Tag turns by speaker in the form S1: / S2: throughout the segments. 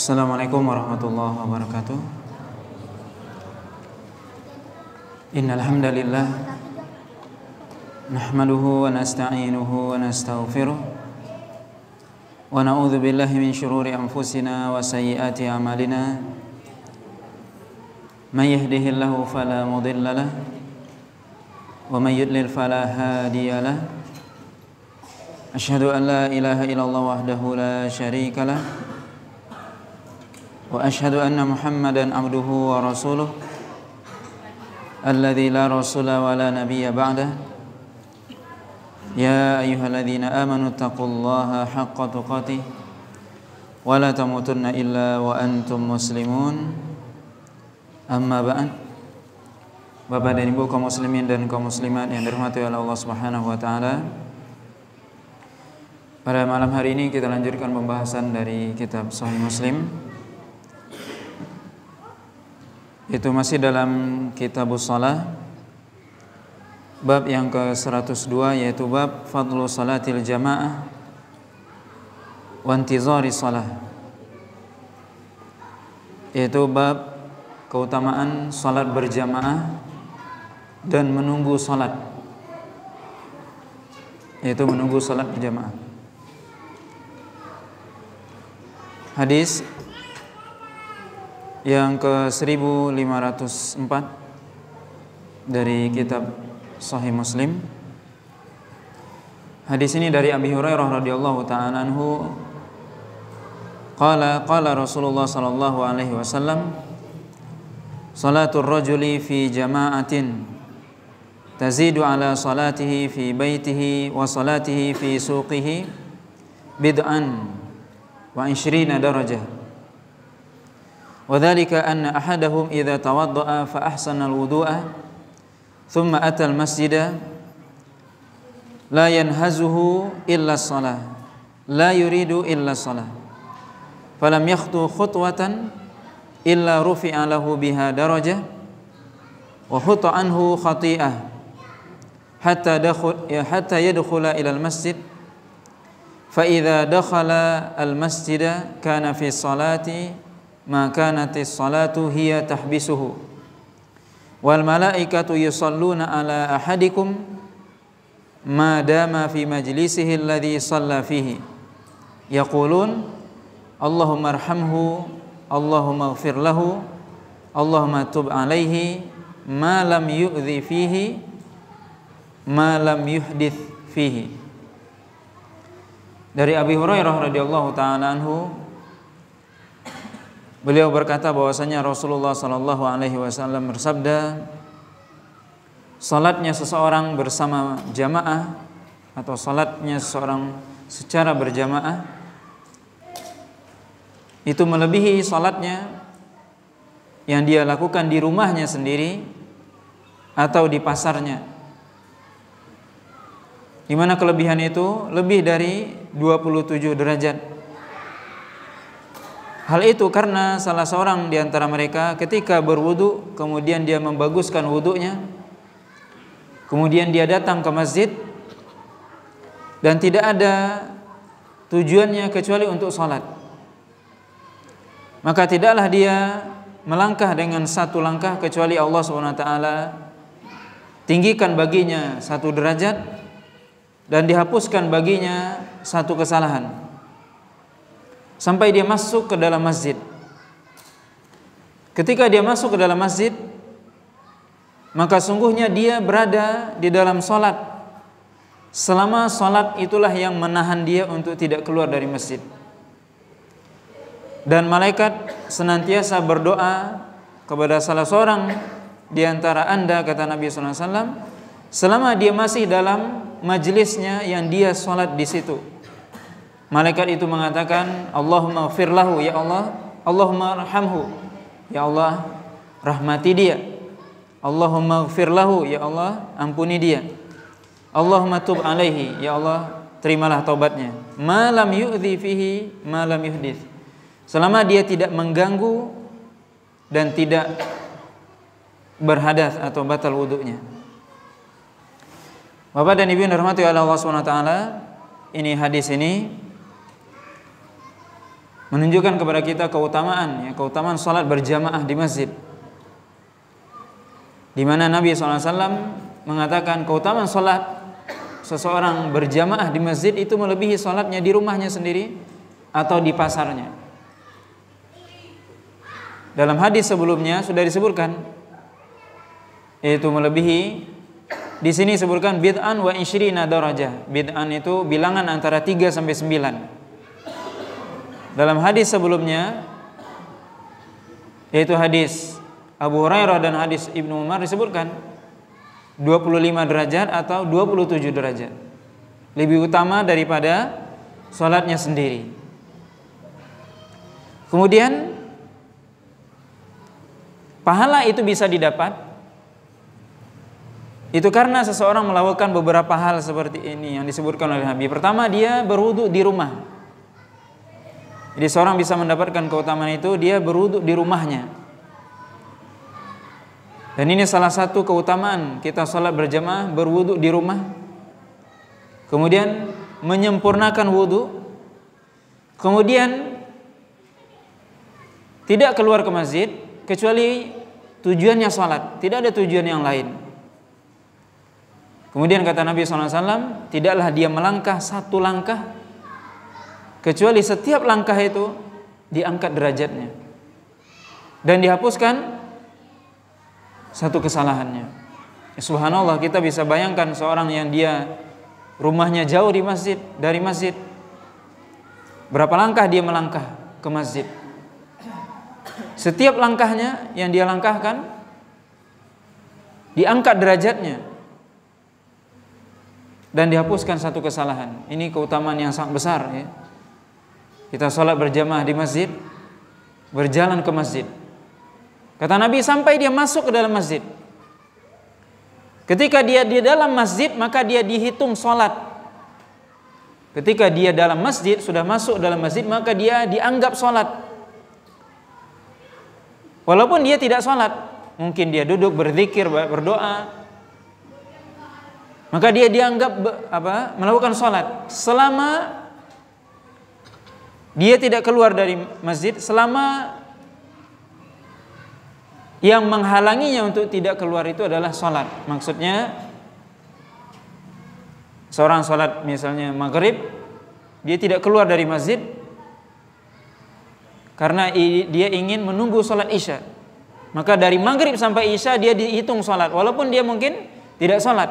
S1: Assalamualaikum warahmatullahi wabarakatuh. Innal hamdalillah nahmaduhu wa nasta'inuhu wa nastaghfiruh wa na'udzu billahi min shururi anfusina wa sayyiati a'malina. May yahdihillahu fala mudilla lah wa may yudlil fala hadiya lah. Ashhadu an la ilaha illallah wahdahu la syarika lah. وأشهد أن محمدا عبده ورسوله الذي لا رسول ولا نبي بعده يا أيها الذين آمنوا اتقوا الله حق تقاته ولا تموتن إلا وأنتم مسلمون أما بعد Bapak dan Ibu kaum muslimin dan kaum muslimat yang dirahmati oleh Allah Subhanahu wa taala. Pada malam hari ini kita lanjutkan pembahasan dari kitab Sahih Muslim. Itu masih dalam kitab salah Bab yang ke-102 yaitu bab Fadlu salatil jamaah Wantizari salah Yaitu bab keutamaan salat berjamaah Dan menunggu salat Yaitu menunggu salat berjamaah Hadis yang ke 1504 dari kitab Sahih Muslim. Hadis ini dari Abi Hurairah radhiyallahu taala anhu qala qala Rasulullah sallallahu alaihi wasallam salatul rajuli fi jama'atin tazidu ala salatihi fi baitihi wa salatihi fi suqihi bid'an wa 20 darajah وذلك أن أحدهم إذا توضأ فأحسن الوضوء ثم أتى المسجد لا ينهزه إلا الصلاة لا يريد إلا الصلاة فلم يخطو خطوة إلا رفع له بها درجة وحط عنه خطيئة حتى دخل حتى يدخل إلى المسجد فإذا دخل المسجد كان في الصلاة ma kanatis salatu hiya tahbisuhu wal malaikatu yusalluna ala ahadikum ma dama fi majlisihi alladhi shalla fihi yaqulun Allahumma arhamhu Allahumma ighfir lahu Allahumma tub alaihi ma lam yu'dhi fihi ma lam yuhdith dari Abi Hurairah radhiyallahu taala anhu Beliau berkata bahwasanya Rasulullah Shallallahu Alaihi Wasallam bersabda, salatnya seseorang bersama jamaah atau salatnya seseorang secara berjamaah itu melebihi salatnya yang dia lakukan di rumahnya sendiri atau di pasarnya. Di mana kelebihan itu lebih dari 27 derajat. Hal itu karena salah seorang di antara mereka ketika berwudu kemudian dia membaguskan wudunya kemudian dia datang ke masjid dan tidak ada tujuannya kecuali untuk salat. Maka tidaklah dia melangkah dengan satu langkah kecuali Allah Subhanahu wa taala tinggikan baginya satu derajat dan dihapuskan baginya satu kesalahan sampai dia masuk ke dalam masjid. Ketika dia masuk ke dalam masjid, maka sungguhnya dia berada di dalam solat. Selama solat itulah yang menahan dia untuk tidak keluar dari masjid. Dan malaikat senantiasa berdoa kepada salah seorang di antara anda kata Nabi SAW selama dia masih dalam majelisnya yang dia solat di situ Malaikat itu mengatakan, Allahumma firlahu, ya Allah, Allahumma rahamhu, ya Allah, rahmati dia. Allahumma firlahu, ya Allah, ampuni dia. Allahumma tub alaihi, ya Allah, terimalah taubatnya. Malam yu'zi fihi, malam yuhdis. Selama dia tidak mengganggu dan tidak berhadas atau batal wuduknya. Bapak dan Ibu yang dirahmati Allah SWT, ini hadis ini menunjukkan kepada kita keutamaan ya keutamaan salat berjamaah di masjid di mana Nabi SAW mengatakan keutamaan salat seseorang berjamaah di masjid itu melebihi salatnya di rumahnya sendiri atau di pasarnya dalam hadis sebelumnya sudah disebutkan yaitu melebihi di sini disebutkan bid'an wa isyrina darajah bid'an itu bilangan antara 3 sampai 9 dalam hadis sebelumnya yaitu hadis Abu Hurairah dan hadis Ibnu Umar disebutkan 25 derajat atau 27 derajat lebih utama daripada sholatnya sendiri kemudian pahala itu bisa didapat itu karena seseorang melakukan beberapa hal seperti ini yang disebutkan oleh Nabi pertama dia berwudhu di rumah jadi seorang bisa mendapatkan keutamaan itu dia beruduk di rumahnya. Dan ini salah satu keutamaan kita sholat berjamaah berwuduk di rumah. Kemudian menyempurnakan wudhu. Kemudian tidak keluar ke masjid kecuali tujuannya sholat. Tidak ada tujuan yang lain. Kemudian kata Nabi SAW, tidaklah dia melangkah satu langkah kecuali setiap langkah itu diangkat derajatnya dan dihapuskan satu kesalahannya. Ya, subhanallah kita bisa bayangkan seorang yang dia rumahnya jauh di masjid dari masjid berapa langkah dia melangkah ke masjid. Setiap langkahnya yang dia langkahkan diangkat derajatnya dan dihapuskan satu kesalahan. Ini keutamaan yang sangat besar ya. Kita sholat berjamaah di masjid, berjalan ke masjid. Kata Nabi sampai dia masuk ke dalam masjid. Ketika dia di dalam masjid maka dia dihitung sholat. Ketika dia dalam masjid sudah masuk dalam masjid maka dia dianggap sholat. Walaupun dia tidak sholat, mungkin dia duduk berzikir berdoa, maka dia dianggap apa melakukan sholat selama dia tidak keluar dari masjid selama yang menghalanginya untuk tidak keluar itu adalah sholat. Maksudnya seorang sholat misalnya maghrib, dia tidak keluar dari masjid karena dia ingin menunggu sholat isya. Maka dari maghrib sampai isya dia dihitung sholat, walaupun dia mungkin tidak sholat,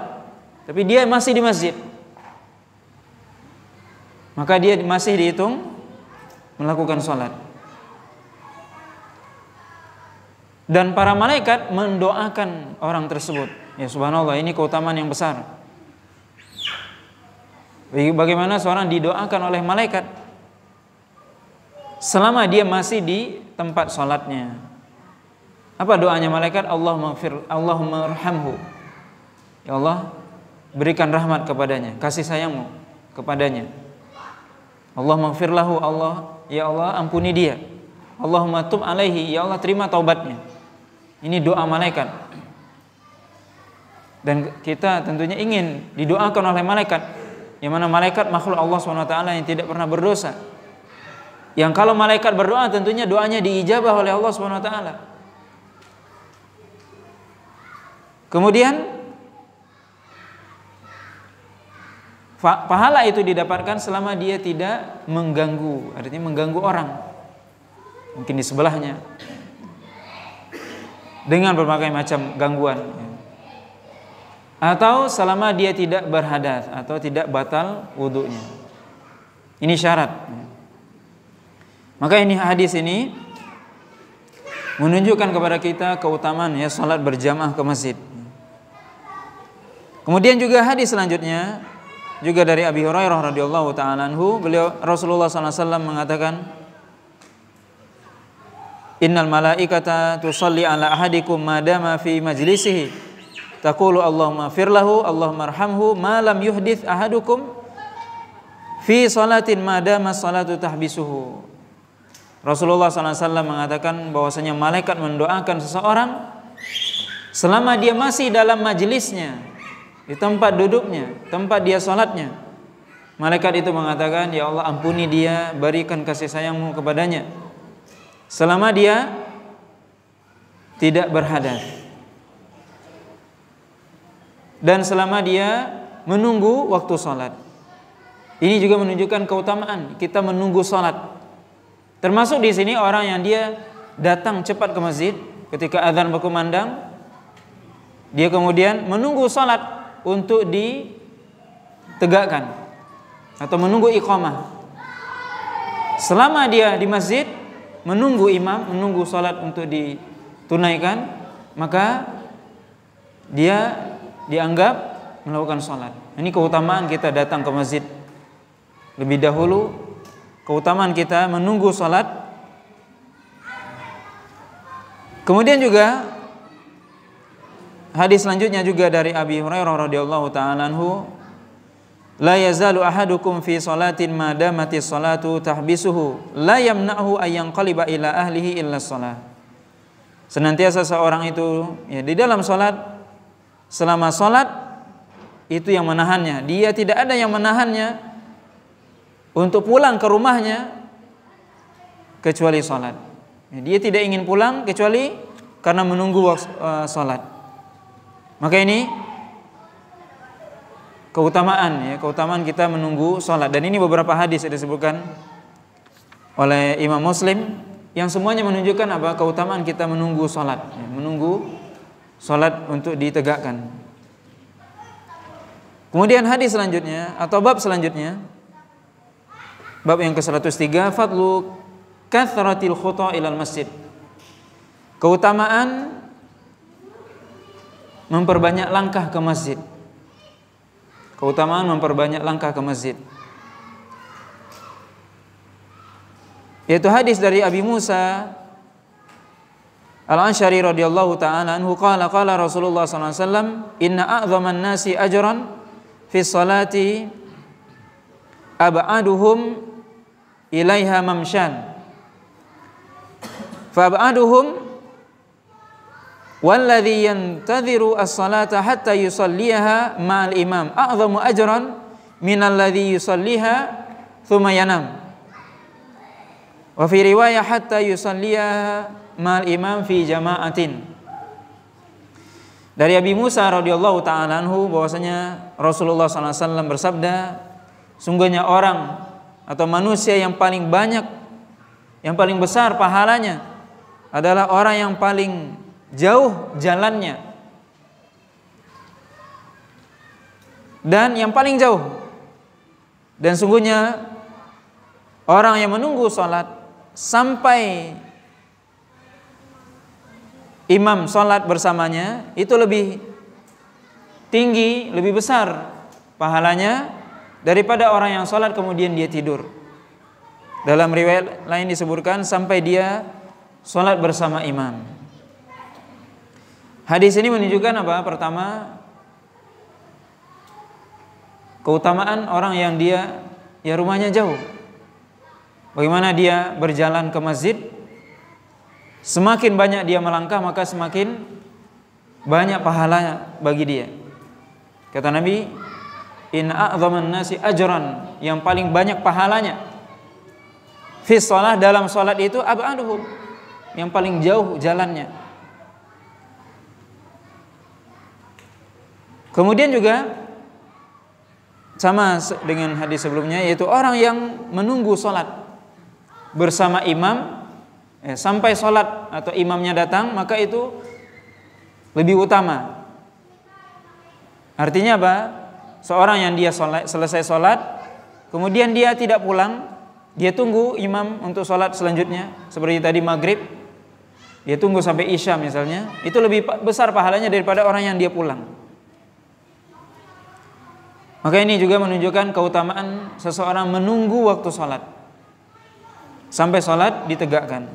S1: tapi dia masih di masjid. Maka dia masih dihitung melakukan sholat. Dan para malaikat mendoakan orang tersebut. Ya subhanallah ini keutamaan yang besar. Bagaimana seorang didoakan oleh malaikat selama dia masih di tempat sholatnya. Apa doanya malaikat? Allah mafir, Allah merhamhu. Ya Allah, berikan rahmat kepadanya, kasih sayangmu kepadanya. Allah mafirlahu Allah, ya Allah ampuni dia. Allah tub alaihi, ya Allah terima taubatnya. Ini doa malaikat. Dan kita tentunya ingin didoakan oleh malaikat. Yang mana malaikat makhluk Allah SWT yang tidak pernah berdosa. Yang kalau malaikat berdoa tentunya doanya diijabah oleh Allah SWT. Kemudian pahala itu didapatkan selama dia tidak mengganggu, artinya mengganggu orang. Mungkin di sebelahnya. Dengan berbagai macam gangguan. Ya. Atau selama dia tidak berhadas atau tidak batal wudhunya. Ini syarat. Ya. Maka ini hadis ini menunjukkan kepada kita keutamaan ya salat berjamaah ke masjid. Kemudian juga hadis selanjutnya juga dari Abi Hurairah radhiyallahu taala anhu beliau Rasulullah SAW mengatakan Innal malaikata tusalli ala ahadikum madama fi majlisihi taqulu Allahumma firlahu Allahumma arhamhu ma lam yuhdith ahadukum fi salatin madama salatu tahbisuhu Rasulullah SAW mengatakan bahwasanya malaikat mendoakan seseorang selama dia masih dalam majlisnya di tempat duduknya, tempat dia sholatnya. Malaikat itu mengatakan, Ya Allah ampuni dia, berikan kasih sayangmu kepadanya. Selama dia tidak berhadas. Dan selama dia menunggu waktu sholat. Ini juga menunjukkan keutamaan kita menunggu sholat. Termasuk di sini orang yang dia datang cepat ke masjid ketika azan berkumandang, dia kemudian menunggu sholat untuk ditegakkan atau menunggu iqamah. Selama dia di masjid menunggu imam, menunggu salat untuk ditunaikan, maka dia dianggap melakukan salat. Ini keutamaan kita datang ke masjid lebih dahulu, keutamaan kita menunggu salat. Kemudian juga Hadis selanjutnya juga dari Abi Hurairah radhiyallahu taala anhu, "La yazalu ahadukum fi salatin ma damati salatu tahbisuhu, la yamna'hu ayyan qaliba ila ahlihi illa salat." Senantiasa seorang itu ya di dalam salat selama salat itu yang menahannya. Dia tidak ada yang menahannya untuk pulang ke rumahnya kecuali salat. Ya, dia tidak ingin pulang kecuali karena menunggu solat. Eh, salat. Maka ini keutamaan ya, keutamaan kita menunggu sholat. Dan ini beberapa hadis yang disebutkan oleh Imam Muslim yang semuanya menunjukkan apa keutamaan kita menunggu sholat, ya, menunggu sholat untuk ditegakkan. Kemudian hadis selanjutnya atau bab selanjutnya bab yang ke-103 fadlu kathratil khuta ilal masjid. Keutamaan memperbanyak langkah ke masjid. Keutamaan memperbanyak langkah ke masjid. Yaitu hadis dari Abi Musa Al-Ansyari radhiyallahu taala anhu qala qala Rasulullah sallallahu alaihi wasallam inna a'dhaman nasi ajran fi salati ab'aduhum ilaiha mamshan fa ab'aduhum والذي ينتظر الصلاة حتى يصليها مع الإمام أعظم من الذي يصليها ثم ينام وفي رواية حتى يصليها مع الإمام في Dari Abi Musa radhiyallahu taala anhu bahwasanya Rasulullah SAW bersabda, sungguhnya orang atau manusia yang paling banyak yang paling besar pahalanya adalah orang yang paling jauh jalannya. Dan yang paling jauh dan sungguhnya orang yang menunggu sholat sampai imam sholat bersamanya itu lebih tinggi, lebih besar pahalanya daripada orang yang sholat kemudian dia tidur. Dalam riwayat lain disebutkan sampai dia sholat bersama imam. Hadis ini menunjukkan apa? Pertama, keutamaan orang yang dia ya rumahnya jauh. Bagaimana dia berjalan ke masjid? Semakin banyak dia melangkah maka semakin banyak pahalanya bagi dia. Kata Nabi, "In a'dhaman nasi ajran", yang paling banyak pahalanya fi dalam salat itu ab'aduhum, yang paling jauh jalannya. Kemudian juga sama dengan hadis sebelumnya yaitu orang yang menunggu sholat bersama imam eh, sampai sholat atau imamnya datang maka itu lebih utama. Artinya apa? Seorang yang dia sholat, selesai sholat kemudian dia tidak pulang dia tunggu imam untuk sholat selanjutnya seperti tadi maghrib dia tunggu sampai isya misalnya itu lebih besar pahalanya daripada orang yang dia pulang. Maka ini juga menunjukkan keutamaan seseorang menunggu waktu sholat sampai sholat ditegakkan.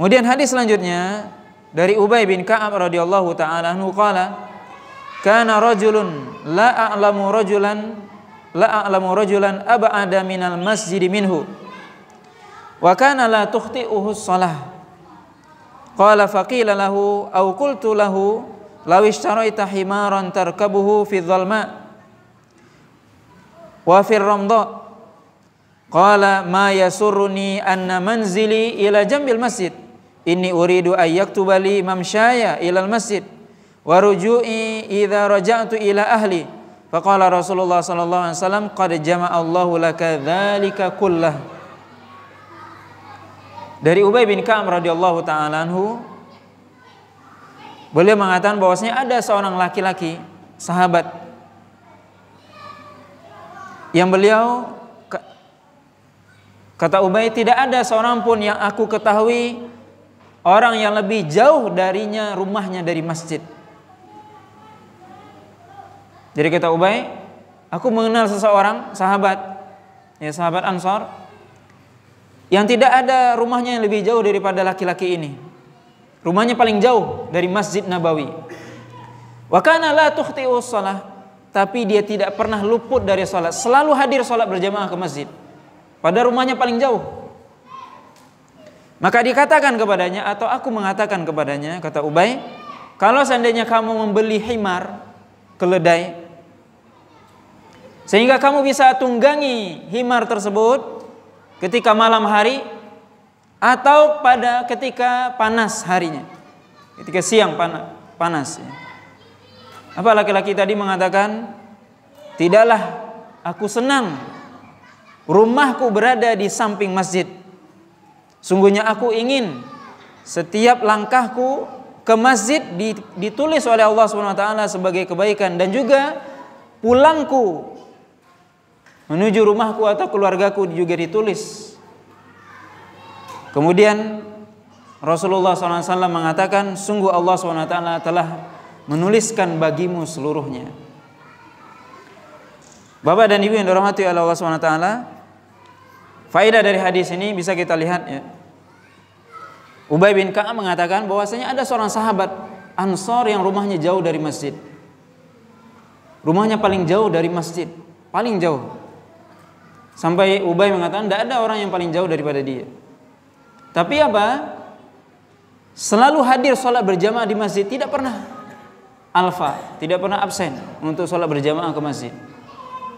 S1: Kemudian hadis selanjutnya dari Ubay bin Ka'ab radhiyallahu taala anhu karena kana rajulun la a'lamu rajulan la a'lamu rajulan ab'ada minal masjid minhu wa kana la tukhti'uhu shalah qala faqila lahu aw qultu lahu law ishtaraita himaran tarkabuhu fi dhalma wa fi ramda qala ma yasurruni anna manzili ila jambil masjid inni uridu an yaktuba li mamshaya ila al masjid wa ruju'i idza raja'tu ila ahli faqala rasulullah sallallahu alaihi wasallam qad jama'a Allahu laka dzalika kullah dari Ubay bin Ka'ab radhiyallahu taala anhu Beliau mengatakan bahwasanya ada seorang laki-laki sahabat yang beliau kata Ubay tidak ada seorang pun yang aku ketahui orang yang lebih jauh darinya rumahnya dari masjid. Jadi kata Ubay, aku mengenal seseorang sahabat ya sahabat Ansor yang tidak ada rumahnya yang lebih jauh daripada laki-laki ini. Rumahnya paling jauh dari Masjid Nabawi. Wa kana la tukhti'u shalah, tapi dia tidak pernah luput dari salat, selalu hadir salat berjamaah ke masjid. Pada rumahnya paling jauh. Maka dikatakan kepadanya atau aku mengatakan kepadanya kata Ubay, kalau seandainya kamu membeli himar keledai sehingga kamu bisa tunggangi himar tersebut ketika malam hari atau pada ketika panas harinya. Ketika siang panas, panas ya. Apa laki-laki tadi mengatakan, "Tidaklah aku senang rumahku berada di samping masjid. Sungguhnya aku ingin setiap langkahku ke masjid ditulis oleh Allah Subhanahu wa taala sebagai kebaikan dan juga pulangku menuju rumahku atau keluargaku juga ditulis Kemudian Rasulullah SAW mengatakan, sungguh Allah SWT telah menuliskan bagimu seluruhnya. Bapak dan Ibu yang dirahmati oleh Allah SWT, faidah dari hadis ini bisa kita lihat ya. Ubay bin Ka'ab mengatakan bahwasanya ada seorang sahabat Ansor yang rumahnya jauh dari masjid. Rumahnya paling jauh dari masjid, paling jauh. Sampai Ubay mengatakan tidak ada orang yang paling jauh daripada dia. Tapi apa? Selalu hadir sholat berjamaah di masjid, tidak pernah alfa, tidak pernah absen untuk sholat berjamaah ke masjid.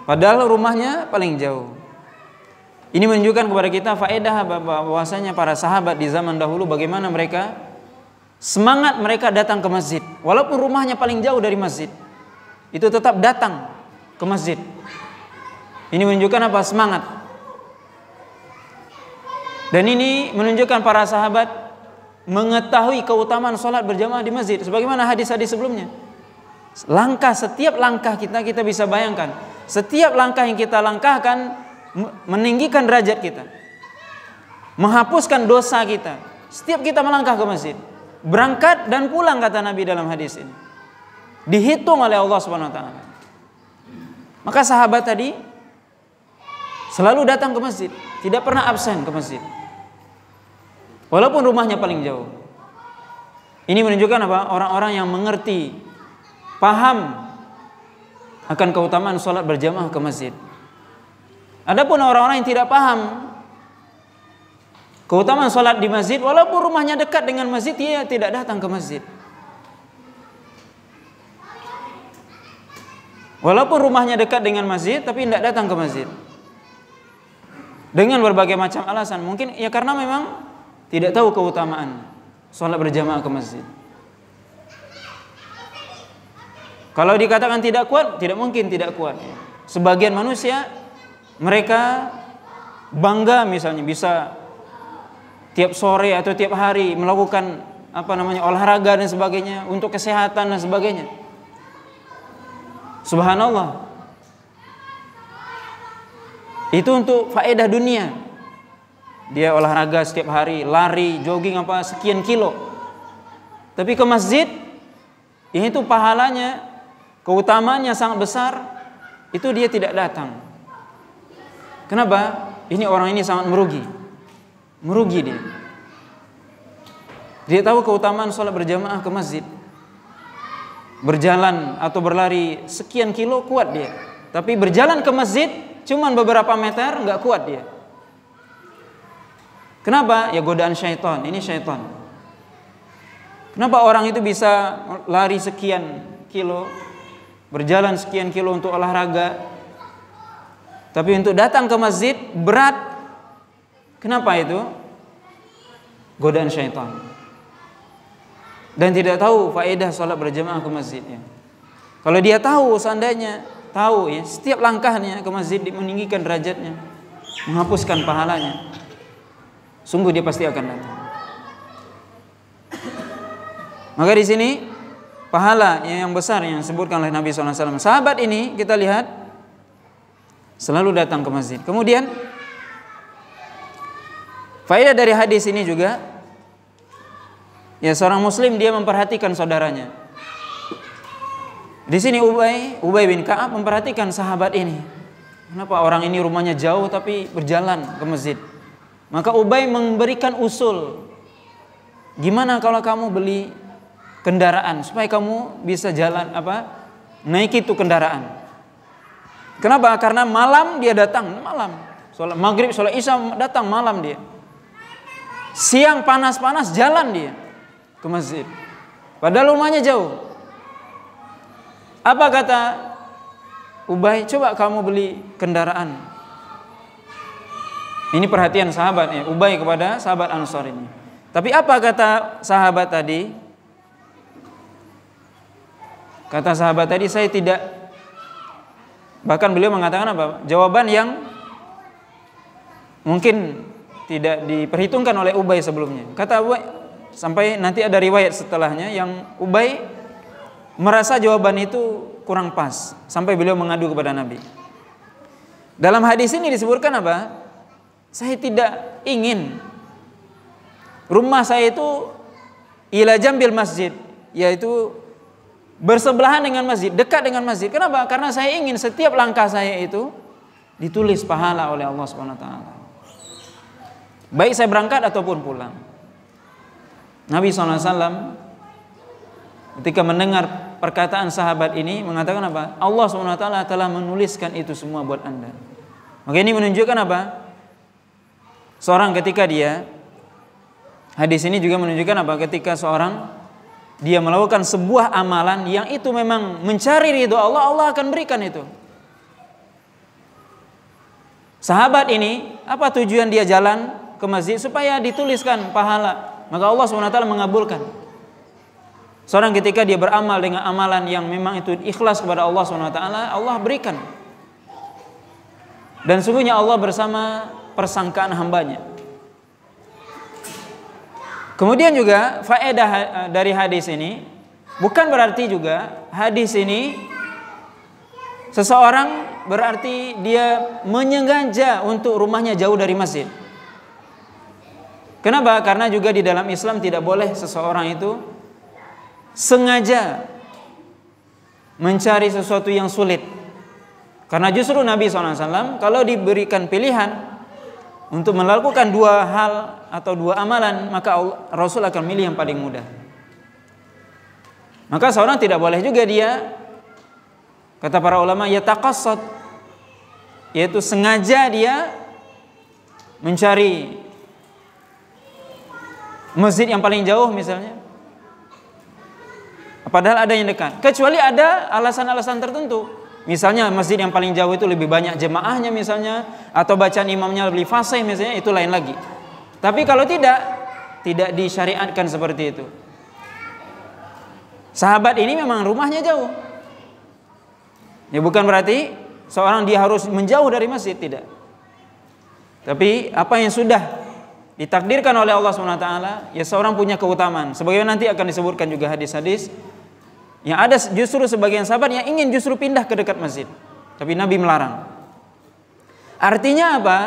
S1: Padahal rumahnya paling jauh. Ini menunjukkan kepada kita faedah bahwasanya para sahabat di zaman dahulu bagaimana mereka semangat mereka datang ke masjid walaupun rumahnya paling jauh dari masjid itu tetap datang ke masjid. Ini menunjukkan apa? Semangat. Dan ini menunjukkan para sahabat mengetahui keutamaan solat berjamaah di masjid. Sebagaimana hadis-hadis sebelumnya. Langkah, setiap langkah kita, kita bisa bayangkan. Setiap langkah yang kita langkahkan, meninggikan derajat kita. Menghapuskan dosa kita. Setiap kita melangkah ke masjid. Berangkat dan pulang kata Nabi dalam hadis ini. Dihitung oleh Allah Subhanahu wa taala. Maka sahabat tadi selalu datang ke masjid, tidak pernah absen ke masjid. Walaupun rumahnya paling jauh. Ini menunjukkan apa? Orang-orang yang mengerti, paham akan keutamaan sholat berjamaah ke masjid. Adapun orang-orang yang tidak paham keutamaan sholat di masjid, walaupun rumahnya dekat dengan masjid, dia tidak datang ke masjid. Walaupun rumahnya dekat dengan masjid, tapi tidak datang ke masjid. Dengan berbagai macam alasan, mungkin ya karena memang tidak tahu keutamaan sholat berjamaah ke masjid. Kalau dikatakan tidak kuat, tidak mungkin tidak kuat. Sebagian manusia mereka bangga misalnya bisa tiap sore atau tiap hari melakukan apa namanya olahraga dan sebagainya untuk kesehatan dan sebagainya. Subhanallah. Itu untuk faedah dunia. Dia olahraga setiap hari, lari, jogging apa sekian kilo. Tapi ke masjid, yang itu pahalanya, keutamanya sangat besar, itu dia tidak datang. Kenapa? Ini orang ini sangat merugi. Merugi dia. Dia tahu keutamaan sholat berjamaah ke masjid. Berjalan atau berlari sekian kilo kuat dia. Tapi berjalan ke masjid cuman beberapa meter nggak kuat dia. Kenapa? Ya godaan syaitan. Ini syaitan. Kenapa orang itu bisa lari sekian kilo, berjalan sekian kilo untuk olahraga, tapi untuk datang ke masjid berat. Kenapa itu? Godaan syaitan. Dan tidak tahu faedah sholat berjamaah ke masjidnya. Kalau dia tahu seandainya tahu ya setiap langkahnya ke masjid meninggikan derajatnya, menghapuskan pahalanya. Sungguh dia pasti akan datang. Maka di sini pahala yang besar yang disebutkan oleh Nabi SAW. Sahabat ini kita lihat selalu datang ke masjid. Kemudian faedah dari hadis ini juga ya seorang muslim dia memperhatikan saudaranya. Di sini Ubay, Ubay bin Ka'ab memperhatikan sahabat ini. Kenapa orang ini rumahnya jauh tapi berjalan ke masjid? Maka Ubay memberikan usul. Gimana kalau kamu beli kendaraan supaya kamu bisa jalan apa? Naik itu kendaraan. Kenapa? Karena malam dia datang, malam. Sholat maghrib, sholat isya datang malam dia. Siang panas-panas jalan dia ke masjid. Padahal rumahnya jauh. Apa kata Ubay? Coba kamu beli kendaraan ini perhatian sahabat ya, Ubay kepada sahabat Ansor ini. Tapi apa kata sahabat tadi? Kata sahabat tadi saya tidak bahkan beliau mengatakan apa? Jawaban yang mungkin tidak diperhitungkan oleh Ubay sebelumnya. Kata Ubay sampai nanti ada riwayat setelahnya yang Ubay merasa jawaban itu kurang pas sampai beliau mengadu kepada Nabi. Dalam hadis ini disebutkan apa? Saya tidak ingin rumah saya itu ila jambil masjid, yaitu bersebelahan dengan masjid, dekat dengan masjid. Kenapa? Karena saya ingin setiap langkah saya itu ditulis pahala oleh Allah Subhanahu wa taala. Baik saya berangkat ataupun pulang. Nabi SAW ketika mendengar perkataan sahabat ini mengatakan apa? Allah SWT telah menuliskan itu semua buat anda. Maka ini menunjukkan apa? seorang ketika dia hadis ini juga menunjukkan apa ketika seorang dia melakukan sebuah amalan yang itu memang mencari ridho Allah, Allah akan berikan itu. Sahabat ini, apa tujuan dia jalan ke masjid supaya dituliskan pahala. Maka Allah SWT mengabulkan. Seorang ketika dia beramal dengan amalan yang memang itu ikhlas kepada Allah SWT, Allah berikan. Dan sungguhnya Allah bersama persangkaan hambanya. Kemudian juga faedah eh, dari hadis ini bukan berarti juga hadis ini seseorang berarti dia menyengaja untuk rumahnya jauh dari masjid. Kenapa? Karena juga di dalam Islam tidak boleh seseorang itu sengaja mencari sesuatu yang sulit. Karena justru Nabi SAW kalau diberikan pilihan untuk melakukan dua hal atau dua amalan, maka Rasul akan milih yang paling mudah. Maka seorang tidak boleh juga dia kata para ulama ya takasot yaitu sengaja dia mencari masjid yang paling jauh misalnya padahal ada yang dekat kecuali ada alasan-alasan tertentu Misalnya masjid yang paling jauh itu lebih banyak jemaahnya misalnya atau bacaan imamnya lebih fasih misalnya itu lain lagi. Tapi kalau tidak tidak disyariatkan seperti itu. Sahabat ini memang rumahnya jauh. Ya bukan berarti seorang dia harus menjauh dari masjid tidak. Tapi apa yang sudah ditakdirkan oleh Allah SWT ya seorang punya keutamaan. Sebagaimana nanti akan disebutkan juga hadis-hadis yang ada justru sebagian sahabat yang ingin justru pindah ke dekat masjid. Tapi Nabi melarang. Artinya apa?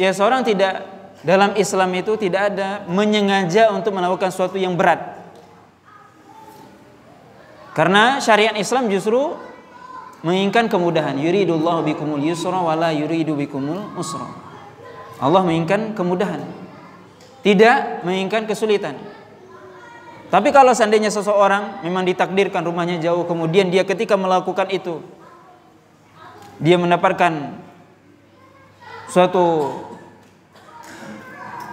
S1: Ya seorang tidak dalam Islam itu tidak ada menyengaja untuk melakukan sesuatu yang berat. Karena syariat Islam justru menginginkan kemudahan. Yuridullahu bikumul yusra wa la yuridu bikumul usra. Allah menginginkan kemudahan. Tidak menginginkan kesulitan. Tapi kalau seandainya seseorang memang ditakdirkan rumahnya jauh, kemudian dia ketika melakukan itu, dia mendapatkan suatu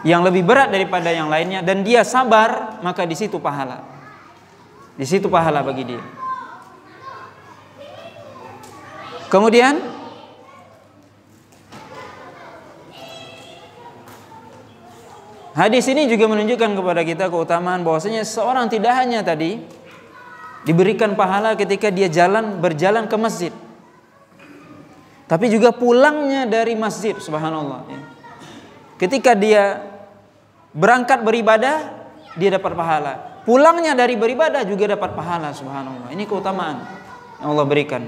S1: yang lebih berat daripada yang lainnya dan dia sabar, maka di situ pahala. Di situ pahala bagi dia. Kemudian Hadis ini juga menunjukkan kepada kita keutamaan bahwasanya seorang tidak hanya tadi diberikan pahala ketika dia jalan berjalan ke masjid. Tapi juga pulangnya dari masjid, subhanallah. Ya. Ketika dia berangkat beribadah, dia dapat pahala. Pulangnya dari beribadah juga dapat pahala, subhanallah. Ini keutamaan yang Allah berikan.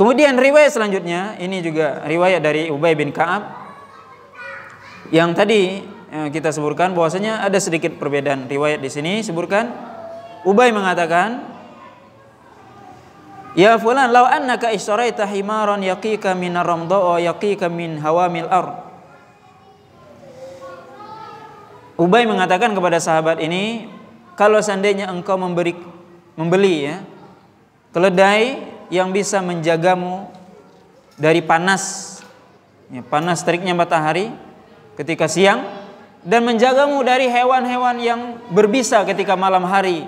S1: Kemudian riwayat selanjutnya, ini juga riwayat dari Ubay bin Ka'ab yang tadi eh, kita sebutkan bahwasanya ada sedikit perbedaan riwayat di sini sebutkan Ubay mengatakan Ya fulan law annaka ishtaraita himaran yaqika min ar wa yaqika min hawamil ar Ubay mengatakan kepada sahabat ini kalau seandainya engkau memberi membeli ya keledai yang bisa menjagamu dari panas ya, panas teriknya matahari ketika siang dan menjagamu dari hewan-hewan yang berbisa ketika malam hari.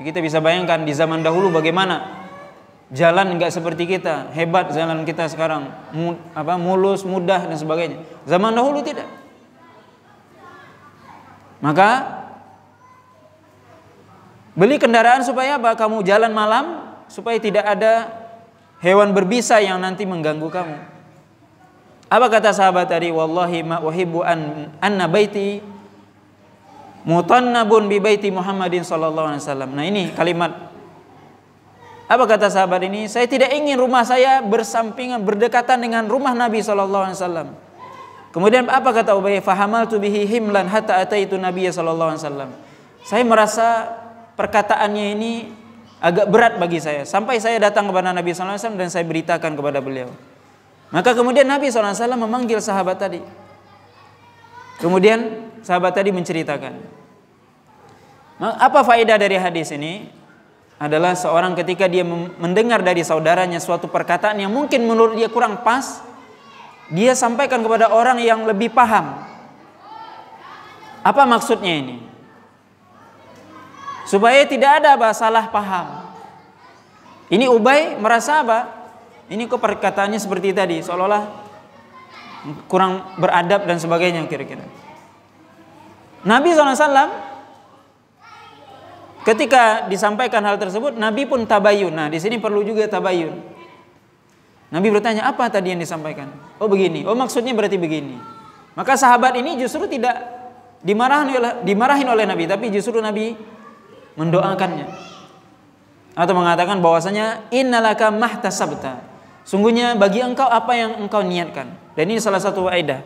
S1: Kita bisa bayangkan di zaman dahulu bagaimana jalan nggak seperti kita, hebat jalan kita sekarang, apa mulus, mudah dan sebagainya. Zaman dahulu tidak. Maka beli kendaraan supaya apa? Kamu jalan malam supaya tidak ada hewan berbisa yang nanti mengganggu kamu. Apa kata sahabat tadi? Wallahi ma uhibbu an anna baiti mutannabun bi baiti Muhammadin sallallahu alaihi wasallam. Nah, ini kalimat apa kata sahabat ini? Saya tidak ingin rumah saya bersampingan berdekatan dengan rumah Nabi sallallahu alaihi wasallam. Kemudian apa kata Ubay? Fahamaltu bihi himlan hatta ataitu Nabi sallallahu alaihi wasallam. Saya merasa perkataannya ini agak berat bagi saya sampai saya datang kepada Nabi sallallahu alaihi wasallam dan saya beritakan kepada beliau. Maka kemudian Nabi SAW memanggil sahabat tadi. Kemudian sahabat tadi menceritakan. Apa faedah dari hadis ini? Adalah seorang ketika dia mendengar dari saudaranya suatu perkataan yang mungkin menurut dia kurang pas, dia sampaikan kepada orang yang lebih paham. Apa maksudnya ini? Supaya tidak ada salah paham. Ini Ubay merasa apa? Ini kok perkataannya seperti tadi, seolah-olah kurang beradab dan sebagainya kira-kira. Nabi SAW ketika disampaikan hal tersebut, Nabi pun tabayun. Nah, di sini perlu juga tabayun. Nabi bertanya, apa tadi yang disampaikan? Oh begini, oh maksudnya berarti begini. Maka sahabat ini justru tidak dimarahin oleh, dimarahin oleh Nabi, tapi justru Nabi mendoakannya. Atau mengatakan bahwasanya, innalaka mahtasabta Sungguhnya bagi engkau apa yang engkau niatkan. Dan ini salah satu faedah.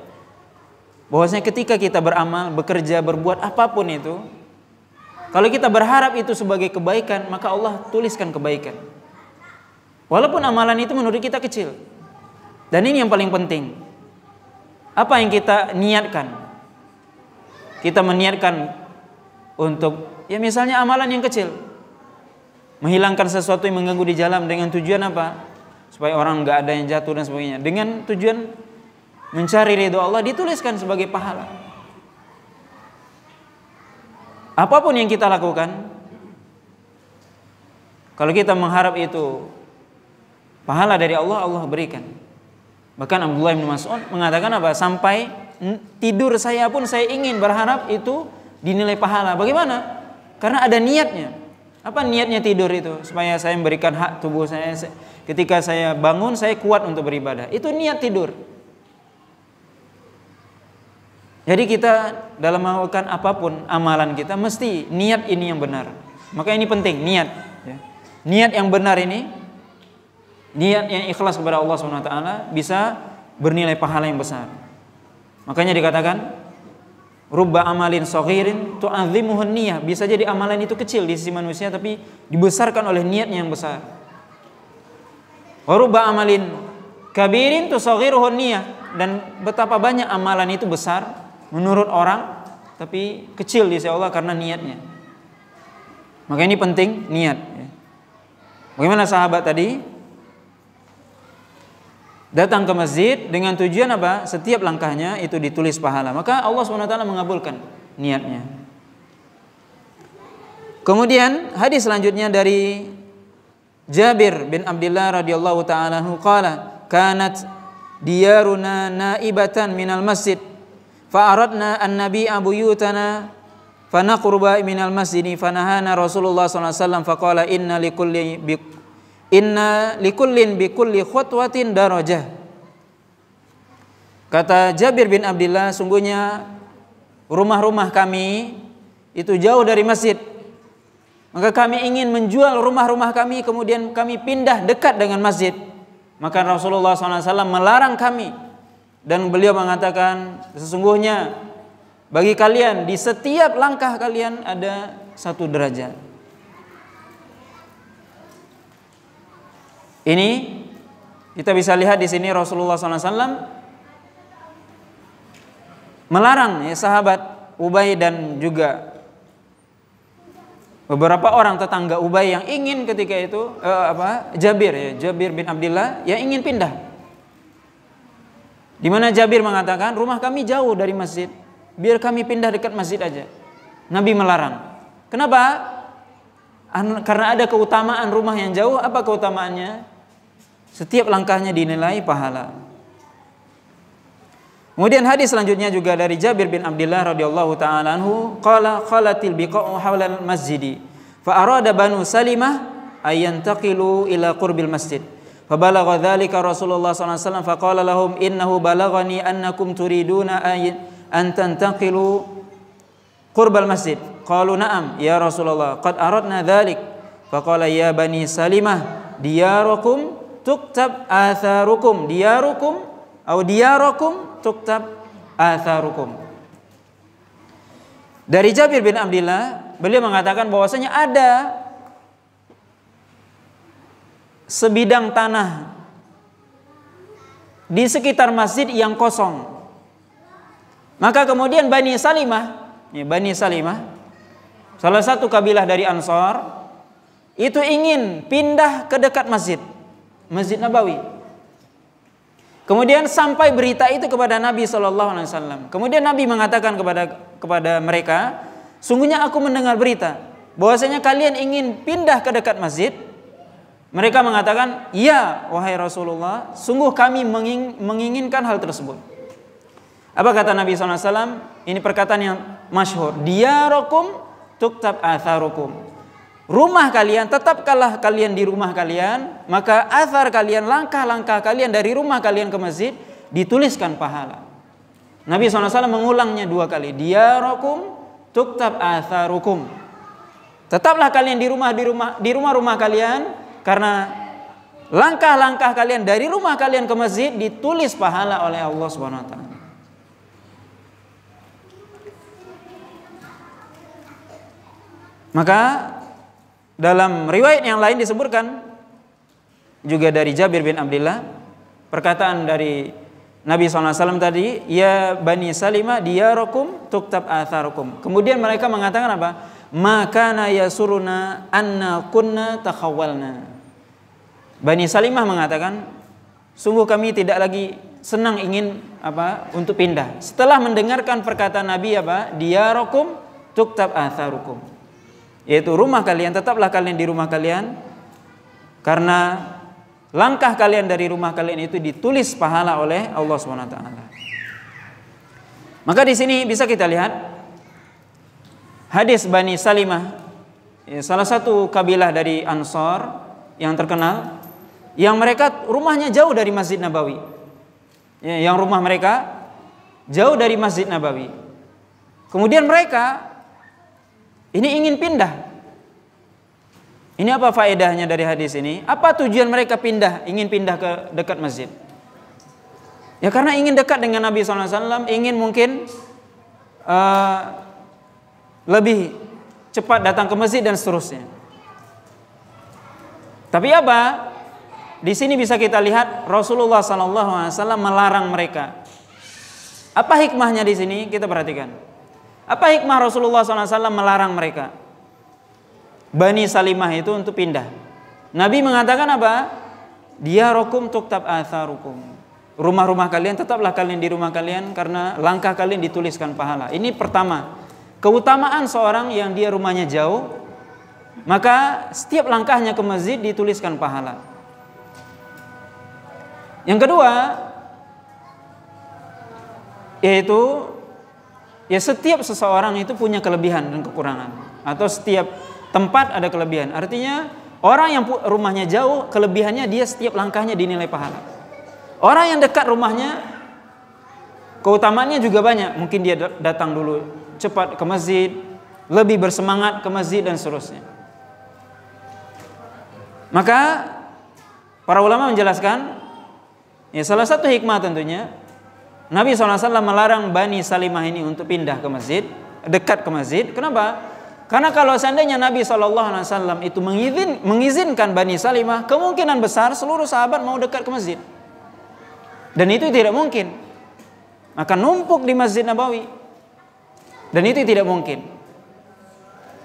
S1: Bahwasanya ketika kita beramal, bekerja, berbuat apapun itu, kalau kita berharap itu sebagai kebaikan, maka Allah tuliskan kebaikan. Walaupun amalan itu menurut kita kecil. Dan ini yang paling penting. Apa yang kita niatkan? Kita meniatkan untuk ya misalnya amalan yang kecil. Menghilangkan sesuatu yang mengganggu di jalan dengan tujuan apa? supaya orang nggak ada yang jatuh dan sebagainya dengan tujuan mencari ridho Allah dituliskan sebagai pahala apapun yang kita lakukan kalau kita mengharap itu pahala dari Allah Allah berikan bahkan Abdullah bin Mas'ud mengatakan apa sampai tidur saya pun saya ingin berharap itu dinilai pahala bagaimana karena ada niatnya apa niatnya tidur itu supaya saya memberikan hak tubuh saya Ketika saya bangun, saya kuat untuk beribadah. Itu niat tidur. Jadi kita dalam melakukan apapun amalan kita mesti niat ini yang benar. Maka ini penting niat. Ya. Niat yang benar ini, niat yang ikhlas kepada Allah Swt bisa bernilai pahala yang besar. Makanya dikatakan rubba amalin sokirin tu tu'azzimuhun niat. Bisa jadi amalan itu kecil di sisi manusia tapi dibesarkan oleh niatnya yang besar. Waruba amalin kabirin tusaghiruhun niyah dan betapa banyak amalan itu besar menurut orang tapi kecil di sisi Allah karena niatnya. Maka ini penting niat. Ya. Bagaimana sahabat tadi? Datang ke masjid dengan tujuan apa? Setiap langkahnya itu ditulis pahala. Maka Allah SWT mengabulkan niatnya. Kemudian hadis selanjutnya dari Jabir bin Abdullah radhiyallahu taala qala kanat diyaruna naibatan minal masjid fa aradna an nabi'a fa naqruba minal masjid nahana Rasulullah sallallahu alaihi wasallam faqala inna likulli bi inna likullin bi kulli khutwatin darajah kata Jabir bin Abdullah sungguhnya rumah-rumah kami itu jauh dari masjid maka kami ingin menjual rumah-rumah kami kemudian kami pindah dekat dengan masjid maka Rasulullah SAW melarang kami dan beliau mengatakan sesungguhnya bagi kalian di setiap langkah kalian ada satu derajat ini kita bisa lihat di sini Rasulullah SAW melarang ya sahabat Ubay dan juga beberapa orang tetangga Ubay yang ingin ketika itu uh, apa Jabir ya Jabir bin Abdullah yang ingin pindah di mana Jabir mengatakan rumah kami jauh dari masjid biar kami pindah dekat masjid aja Nabi melarang kenapa karena ada keutamaan rumah yang jauh apa keutamaannya setiap langkahnya dinilai pahala Kemudian hadis selanjutnya juga dari Jabir bin Abdullah radhiyallahu taala anhu qala khalatil biqa'u hawlal masjidi fa arada banu Salimah ayantaqilu ila qurbil masjid فبلغ ذلك rasulullah sallallahu alaihi wasallam fa وسلم lahum innahu إنه annakum turiduna ayin أن تنتقلوا قرب masjid قالوا na'am ya rasulullah aradna fa ya bani tuktab atharukum tuktab atharukum. Dari Jabir bin Abdullah, beliau mengatakan bahwasanya ada sebidang tanah di sekitar masjid yang kosong. Maka kemudian Bani Salimah, ya Bani Salimah, salah satu kabilah dari Ansor, itu ingin pindah ke dekat masjid, Masjid Nabawi. Kemudian sampai berita itu kepada Nabi Shallallahu Alaihi Wasallam. Kemudian Nabi mengatakan kepada kepada mereka, sungguhnya aku mendengar berita bahwasanya kalian ingin pindah ke dekat masjid. Mereka mengatakan, iya wahai Rasulullah, sungguh kami menginginkan hal tersebut. Apa kata Nabi SAW? Ini perkataan yang masyhur. Diyarokum tuktab atharukum rumah kalian, tetap kalah kalian di rumah kalian, maka azhar kalian, langkah-langkah kalian dari rumah kalian ke masjid dituliskan pahala. Nabi SAW mengulangnya dua kali. dia rokum, tuktab atharukum. Tetaplah kalian di rumah di rumah di rumah-rumah kalian karena langkah-langkah kalian dari rumah kalian ke masjid ditulis pahala oleh Allah Subhanahu wa taala. Maka dalam riwayat yang lain disebutkan juga dari Jabir bin Abdullah perkataan dari Nabi SAW tadi, ya Bani Salimah rokum tuktab atharukum. Kemudian mereka mengatakan apa? maka naya suruna anna kunna takhawalna. Bani Salimah mengatakan, sungguh kami tidak lagi senang ingin apa untuk pindah. Setelah mendengarkan perkataan Nabi apa? rokum tuktab atharukum yaitu rumah kalian tetaplah kalian di rumah kalian karena langkah kalian dari rumah kalian itu ditulis pahala oleh Allah Swt. Maka di sini bisa kita lihat hadis Bani Salimah, ya, salah satu kabilah dari Ansor yang terkenal, yang mereka rumahnya jauh dari Masjid Nabawi. Ya, yang rumah mereka jauh dari Masjid Nabawi. Kemudian mereka ini ingin pindah. Ini apa faedahnya dari hadis ini? Apa tujuan mereka pindah, ingin pindah ke dekat masjid? Ya karena ingin dekat dengan Nabi SAW, ingin mungkin uh, lebih cepat datang ke masjid dan seterusnya. Tapi apa? Di sini bisa kita lihat Rasulullah SAW melarang mereka. Apa hikmahnya di sini? Kita perhatikan. Apa hikmah Rasulullah SAW melarang mereka? Bani Salimah itu untuk pindah. Nabi mengatakan apa? Dia rokum tuktab rukum. Rumah-rumah kalian tetaplah kalian di rumah kalian karena langkah kalian dituliskan pahala. Ini pertama, keutamaan seorang yang dia rumahnya jauh, maka setiap langkahnya ke masjid dituliskan pahala. Yang kedua, yaitu ya setiap seseorang itu punya kelebihan dan kekurangan atau setiap tempat ada kelebihan. Artinya orang yang rumahnya jauh kelebihannya dia setiap langkahnya dinilai pahala. Orang yang dekat rumahnya keutamaannya juga banyak. Mungkin dia datang dulu cepat ke masjid, lebih bersemangat ke masjid dan seterusnya. Maka para ulama menjelaskan ya salah satu hikmah tentunya Nabi SAW melarang Bani Salimah ini untuk pindah ke masjid, dekat ke masjid. Kenapa? Karena kalau seandainya Nabi SAW itu mengizin, mengizinkan Bani Salimah, kemungkinan besar seluruh sahabat mau dekat ke masjid. Dan itu tidak mungkin. Maka numpuk di Masjid Nabawi. Dan itu tidak mungkin.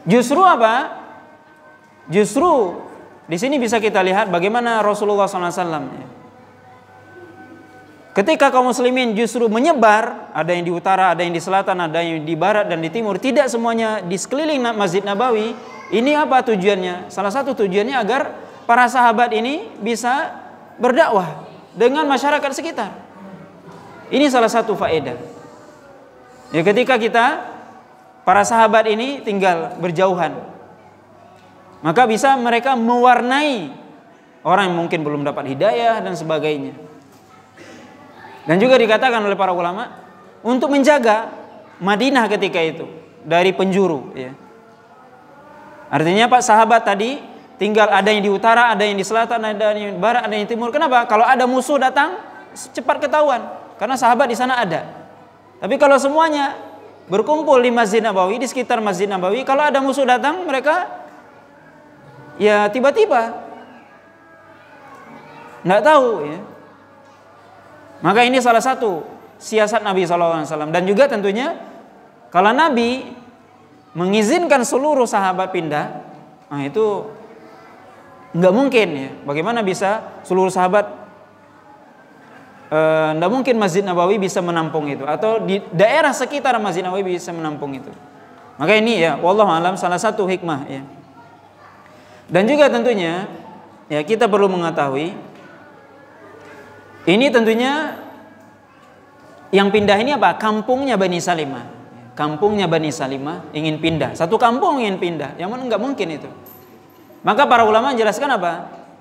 S1: Justru apa? Justru di sini bisa kita lihat bagaimana Rasulullah SAW. Ketika kaum muslimin justru menyebar, ada yang di utara, ada yang di selatan, ada yang di barat dan di timur, tidak semuanya di sekeliling Masjid Nabawi. Ini apa tujuannya? Salah satu tujuannya agar para sahabat ini bisa berdakwah dengan masyarakat sekitar. Ini salah satu faedah. Ya ketika kita para sahabat ini tinggal berjauhan, maka bisa mereka mewarnai orang yang mungkin belum dapat hidayah dan sebagainya. Dan juga dikatakan oleh para ulama untuk menjaga Madinah ketika itu dari penjuru ya. Artinya Pak sahabat tadi tinggal ada yang di utara, ada yang di selatan, ada yang di barat, ada yang di timur. Kenapa? Kalau ada musuh datang cepat ketahuan karena sahabat di sana ada. Tapi kalau semuanya berkumpul di Masjid Nabawi, di sekitar Masjid Nabawi, kalau ada musuh datang mereka ya tiba-tiba nggak tahu ya maka ini salah satu siasat Nabi SAW. Dan juga tentunya kalau Nabi mengizinkan seluruh sahabat pindah, nah itu nggak mungkin ya. Bagaimana bisa seluruh sahabat eh, nggak mungkin Masjid Nabawi bisa menampung itu atau di daerah sekitar Masjid Nabawi bisa menampung itu. Maka ini ya, wallahu alam salah satu hikmah ya. Dan juga tentunya ya kita perlu mengetahui ini tentunya yang pindah ini apa? Kampungnya Bani Salimah. Kampungnya Bani Salimah ingin pindah. Satu kampung ingin pindah. Yang mana nggak mungkin itu. Maka para ulama menjelaskan apa?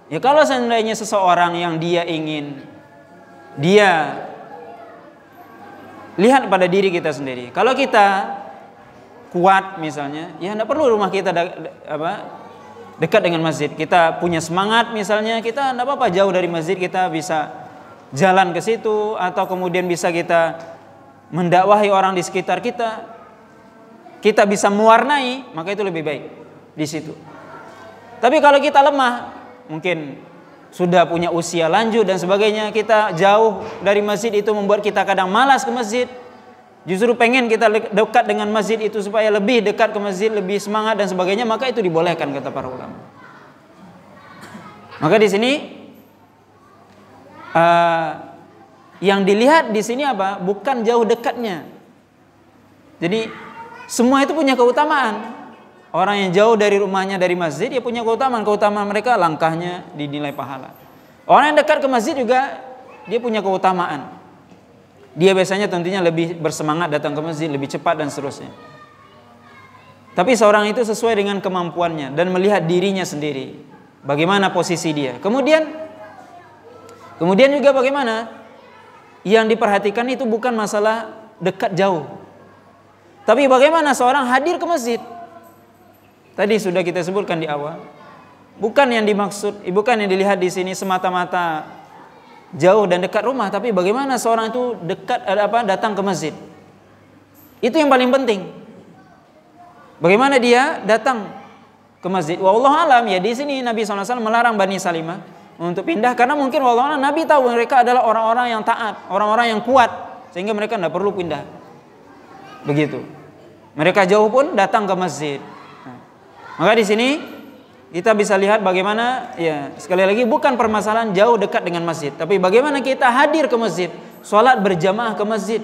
S1: Ya kalau seandainya seseorang yang dia ingin dia lihat pada diri kita sendiri. Kalau kita kuat misalnya, ya tidak perlu rumah kita de apa, dekat dengan masjid. Kita punya semangat misalnya, kita tidak apa-apa jauh dari masjid kita bisa jalan ke situ atau kemudian bisa kita mendakwahi orang di sekitar kita. Kita bisa mewarnai, maka itu lebih baik di situ. Tapi kalau kita lemah, mungkin sudah punya usia lanjut dan sebagainya, kita jauh dari masjid itu membuat kita kadang malas ke masjid. Justru pengen kita dekat dengan masjid itu supaya lebih dekat ke masjid, lebih semangat dan sebagainya, maka itu dibolehkan kata para ulama. Maka di sini Eh, yang dilihat di sini apa? Bukan jauh dekatnya. Jadi semua itu punya keutamaan. Orang yang jauh dari rumahnya dari masjid dia punya keutamaan. Keutamaan mereka langkahnya dinilai pahala. Orang yang dekat ke masjid juga dia punya keutamaan. Dia biasanya tentunya lebih bersemangat datang ke masjid, lebih cepat dan seterusnya. Tapi seorang itu sesuai dengan kemampuannya dan melihat dirinya sendiri. Bagaimana posisi dia. Kemudian Kemudian juga bagaimana? Yang diperhatikan itu bukan masalah dekat jauh. Tapi bagaimana seorang hadir ke masjid? Tadi sudah kita sebutkan di awal. Bukan yang dimaksud, eh, bukan yang dilihat di sini semata-mata jauh dan dekat rumah, tapi bagaimana seorang itu dekat eh, apa datang ke masjid. Itu yang paling penting. Bagaimana dia datang ke masjid? Wallahu alam ya di sini Nabi SAW melarang Bani Salimah untuk pindah karena mungkin walaupun Nabi tahu mereka adalah orang-orang yang taat, orang-orang yang kuat sehingga mereka tidak perlu pindah. Begitu. Mereka jauh pun datang ke masjid. Nah, maka di sini kita bisa lihat bagaimana ya sekali lagi bukan permasalahan jauh dekat dengan masjid, tapi bagaimana kita hadir ke masjid, sholat berjamaah ke masjid.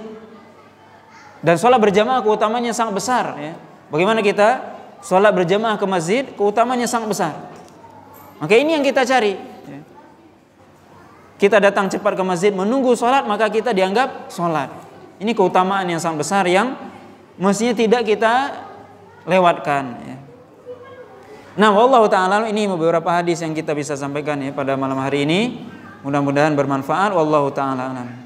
S1: Dan sholat berjamaah keutamanya sangat besar ya. Bagaimana kita sholat berjamaah ke masjid keutamanya sangat besar. Maka ini yang kita cari kita datang cepat ke masjid menunggu sholat maka kita dianggap sholat ini keutamaan yang sangat besar yang mestinya tidak kita lewatkan ya. nah wallahu taala ini beberapa hadis yang kita bisa sampaikan ya pada malam hari ini mudah-mudahan bermanfaat wallahu taala